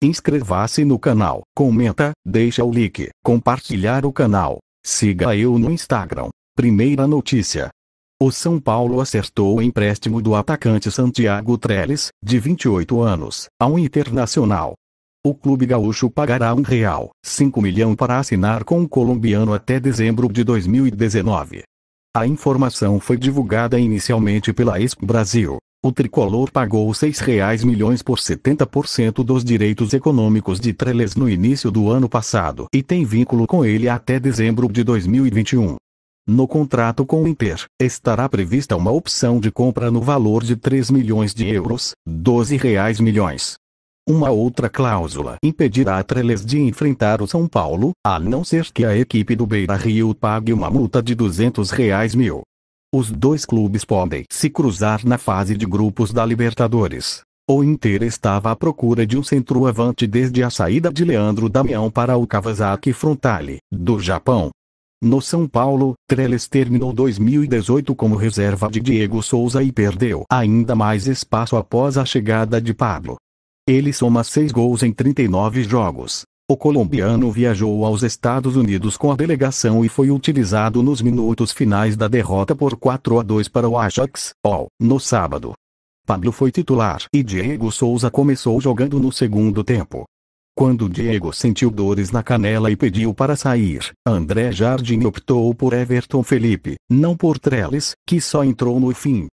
Inscreva-se no canal, comenta, deixa o like, compartilhar o canal. Siga eu no Instagram. Primeira notícia. O São Paulo acertou o empréstimo do atacante Santiago Trellis, de 28 anos, a um Internacional. O clube gaúcho pagará um real, 5 milhão para assinar com o colombiano até dezembro de 2019. A informação foi divulgada inicialmente pela Ex Brasil, o tricolor pagou R$ 6,00 milhões por 70% dos direitos econômicos de Treles no início do ano passado e tem vínculo com ele até dezembro de 2021. No contrato com o Inter, estará prevista uma opção de compra no valor de 3 milhões de euros, 12 milhões. Uma outra cláusula impedirá a Treles de enfrentar o São Paulo, a não ser que a equipe do Beira Rio pague uma multa de 200 reais mil. Os dois clubes podem se cruzar na fase de grupos da Libertadores. O Inter estava à procura de um centroavante desde a saída de Leandro Damião para o Kawasaki Frontale, do Japão. No São Paulo, Trellis terminou 2018 como reserva de Diego Souza e perdeu ainda mais espaço após a chegada de Pablo. Ele soma 6 gols em 39 jogos, o colombiano viajou aos Estados Unidos com a delegação e foi utilizado nos minutos finais da derrota por 4 a 2 para o Ajax, All, no sábado. Pablo foi titular e Diego Souza começou jogando no segundo tempo. Quando Diego sentiu dores na canela e pediu para sair, André Jardim optou por Everton Felipe, não por Trellis, que só entrou no fim.